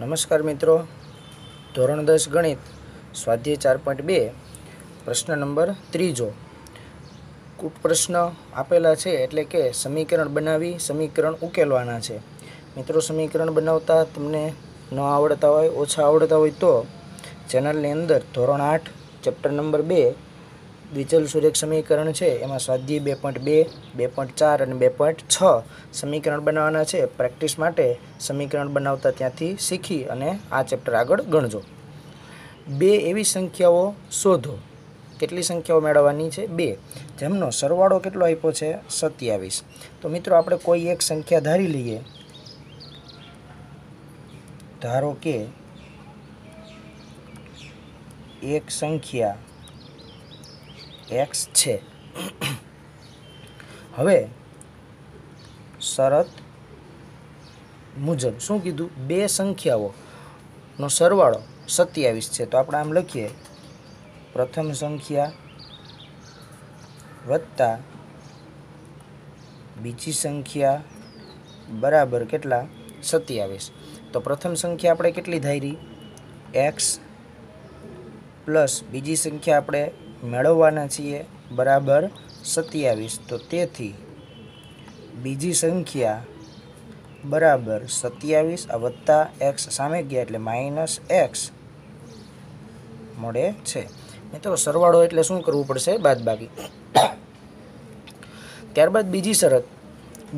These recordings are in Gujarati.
નમસ્કાર મિત્રો ધોરણ દસ ગણિત સ્વાધ્યાય ચાર પોઈન્ટ બે પ્રશ્ન નંબર ત્રીજો કૂટ પ્રશ્ન આપેલા છે એટલે કે સમીકરણ બનાવી સમીકરણ ઉકેલવાના છે મિત્રો સમીકરણ બનાવતા તમને ન આવડતા હોય ઓછા આવડતા હોય તો ચેનલની અંદર ધોરણ આઠ ચેપ્ટર નંબર બે દ્વિચલ સુરેખ સમીકરણ છે એમાં સ્વાધ્યાય બે પોઈન્ટ બે બે પોઈન્ટ ચાર અને બે પોઈન્ટ છ સમીકરણ બનાવવાના છે પ્રેક્ટિસ માટે સમીકરણ બનાવતા ત્યાંથી શીખી અને આ ચેપ્ટર આગળ ગણજો બે એવી સંખ્યાઓ શોધો કેટલી સંખ્યાઓ મેળવવાની છે બે જેમનો સરવાળો કેટલો આપ્યો છે સત્યાવીસ તો મિત્રો આપણે કોઈ એક સંખ્યા ધારી લઈએ ધારો કે એક સંખ્યા એક્સ છે હવે શરત મુજબ શું કીધું બે સંખ્યાઓનો સરવાળો સત્યાવીસ છે તો આપણે આમ લખીએ પ્રથમ સંખ્યા વત્તા બીજી સંખ્યા બરાબર કેટલા સત્યાવીસ તો પ્રથમ સંખ્યા આપણે કેટલી ધારી એક્સ પ્લસ બીજી સંખ્યા આપણે મેળવવાના છીએ બરાબર સત્યાવીસ તો તેથી બીજી સંખ્યા બરાબર સત્યાવીસ આ વત્તા એક્સ સામે ગયા એટલે માઇનસ એક્સ મળે છે મિત્રો સરવાળો એટલે શું કરવું પડશે બાદબાકી ત્યારબાદ બીજી શરત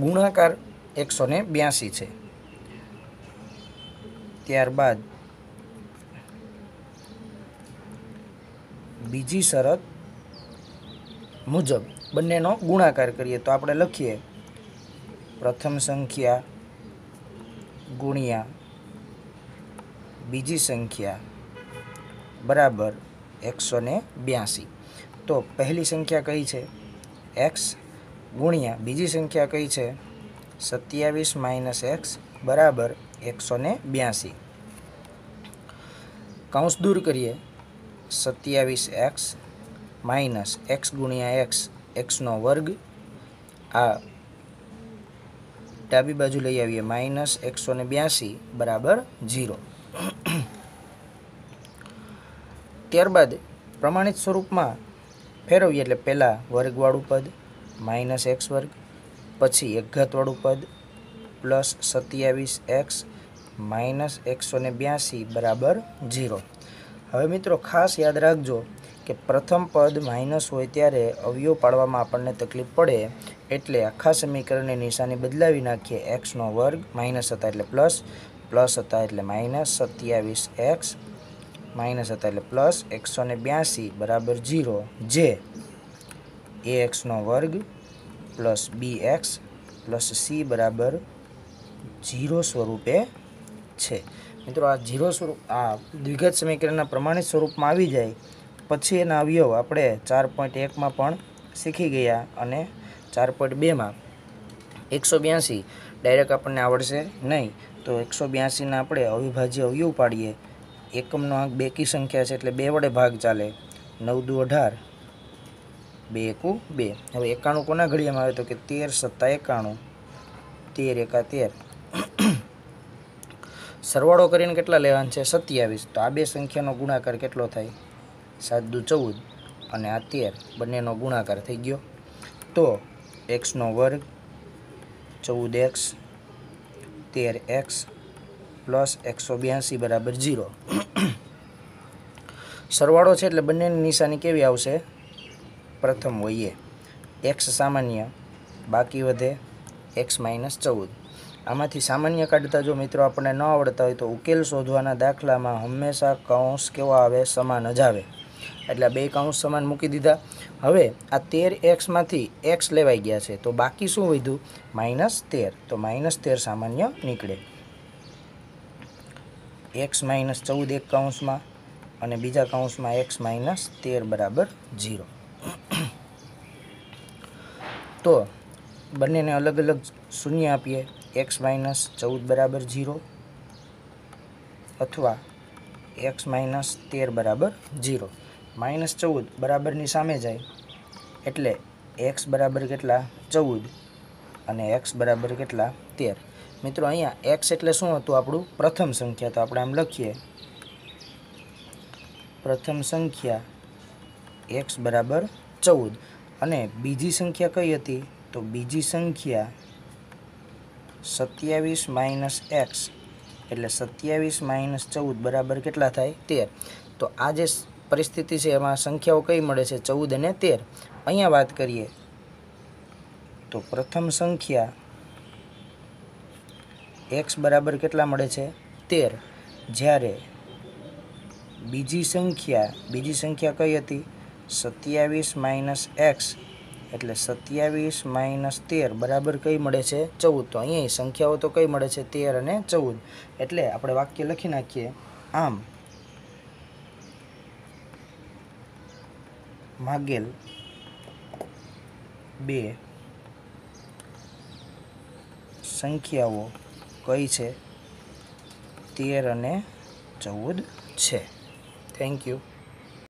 ગુણાકાર એકસો ને બ્યાસી છે ત્યારબાદ બીજી શરત મુજબ બંનેનો ગુણાકાર કરીએ તો આપણે લખીએ પ્રથમ સંખ્યા ગુણ્યા બીજી સંખ્યા બરાબર એકસો ને બ્યાસી તો પહેલી સંખ્યા કઈ છે એક્સ ગુણ્યા બીજી સંખ્યા કઈ છે સત્યાવીસ માઇનસ એક્સ બરાબર એકસો ને બ્યાસી કૌંસ દૂર કરીએ સત્યાવીસ એક્સ માઇનસ એક્સ ગુણ્યા એક્સ એક્સનો વર્ગ આ ડાબી બાજુ લઈ આવીએ માઇનસ એકસો ને બ્યાસી બરાબર ઝીરો ત્યારબાદ પ્રમાણિત સ્વરૂપમાં ફેરવીએ એટલે પહેલાં વર્ગવાળું પદ માઇનસ એક્સ વર્ગ પછી એકઘાતવાળું પદ પ્લસ સત્યાવીસ એક્સ માઇનસ એકસો ને બ્યાસી બરાબર ઝીરો હવે મિત્રો ખાસ યાદ રાખજો કે પ્રથમ પદ માઇનસ હોય ત્યારે અવયવ પાડવામાં આપણને તકલીફ પડે એટલે આખા સમીકરણની નિશાની બદલાવી નાખીએ એક્સનો વર્ગ માઇનસ હતા એટલે પ્લસ પ્લસ હતા એટલે માઇનસ સત્યાવીસ એક્સ માઇનસ હતા એટલે પ્લસ એકસો ને બ્યાસી બરાબર ઝીરો જે એ એક્સનો વર્ગ plus b x plus c બરાબર ઝીરો સ્વરૂપે છે મિત્રો આ જીરો સ્વરૂપ આ દ્વિગત સમીકરણના પ્રમાણિત સ્વરૂપમાં આવી જાય પછી એના અવયવ આપણે ચાર પોઈન્ટ એકમાં પણ શીખી ગયા અને ચાર પોઈન્ટ બેમાં એકસો બ્યાસી ડાયરેક્ટ આપણને આવડશે નહીં તો એકસો બ્યાસીના આપણે અવિભાજ્ય અવયવ પાડીએ એકમનો આંક બેકી સંખ્યા છે એટલે બે વડે ભાગ ચાલે નવ દુ અઢાર બે એકુ બે હવે એકાણું કોના ઘડીએમાં આવે તો કે તેર સત્તા એકાણું તેર એકા તેર સરવાળો કરીને કેટલા લેવાના છે સત્યાવીસ તો આ બે સંખ્યાનો ગુણાકાર કેટલો થાય સાત દુ ચૌદ અને આ તેર બંનેનો ગુણાકાર થઈ ગયો તો એક્સનો વર્ગ ચૌદ એક્સ તેર એક્સ પ્લસ એકસો બ્યાસી બરાબર ઝીરો સરવાળો છે એટલે બંનેની નિશાની કેવી આવશે પ્રથમ હોઈએ એક્સ સામાન્ય બાકી વધે એક્સ માઇનસ ચૌદ આમાંથી સામાન્ય કાઢતા જો મિત્રો આપણને ન આવડતા હોય તો ઉકેલ શોધવાના દાખલામાં હંમેશા કૌંસ કેવો આવે સમાન જ આવે એટલે બે કૌંસ સમાન મૂકી દીધા હવે આ તેર એક્સમાંથી એક્સ લેવાઈ ગયા છે તો બાકી શું વધ્યું માઇનસ તેર તો માઇનસ તેર સામાન્ય નીકળે એક્સ માઇનસ ચૌદ એક કૌંસમાં અને બીજા કૌંસમાં એક્સ માઇનસ તેર બરાબર ઝીરો તો બંનેને અલગ અલગ શૂન્ય આપીએ એક્સ માઇનસ ચૌદ બરાબર ઝીરો અથવા એક્સ માઇનસ તેર બરાબર ઝીરો માઇનસ ચૌદ બરાબરની સામે જાય એટલે એક્સ બરાબર કેટલા ચૌદ અને એક્સ બરાબર કેટલા તેર મિત્રો અહીંયા એક્સ એટલે શું હતું આપણું પ્રથમ સંખ્યા તો આપણે આમ લખીએ પ્રથમ સંખ્યા એક્સ બરાબર ચૌદ અને બીજી સંખ્યા કઈ હતી તો બીજી સંખ્યા સત્યાવીસ માઇનસ એક્સ એટલે સત્યાવીસ માઇનસ ચૌદ બરાબર કેટલા થાય તેર તો આ જે પરિસ્થિતિ છે એમાં સંખ્યાઓ કઈ મળે છે ચૌદ અને તેર અહીંયા વાત કરીએ તો પ્રથમ સંખ્યા એક્સ બરાબર કેટલા મળે છે તેર જ્યારે બીજી સંખ્યા બીજી સંખ્યા કઈ હતી સત્યાવીસ માઇનસ એક્સ એટલે સત્યાવીસ માઇનસ તેર બરાબર કઈ મળે છે ચૌદ તો અહીંયા સંખ્યાઓ તો કઈ મળે છે તેર અને ચૌદ એટલે આપણે વાક્ય લખી નાખીએ આમ માગેલ બે સંખ્યાઓ કઈ છે તેર અને ચૌદ છે થેન્ક યુ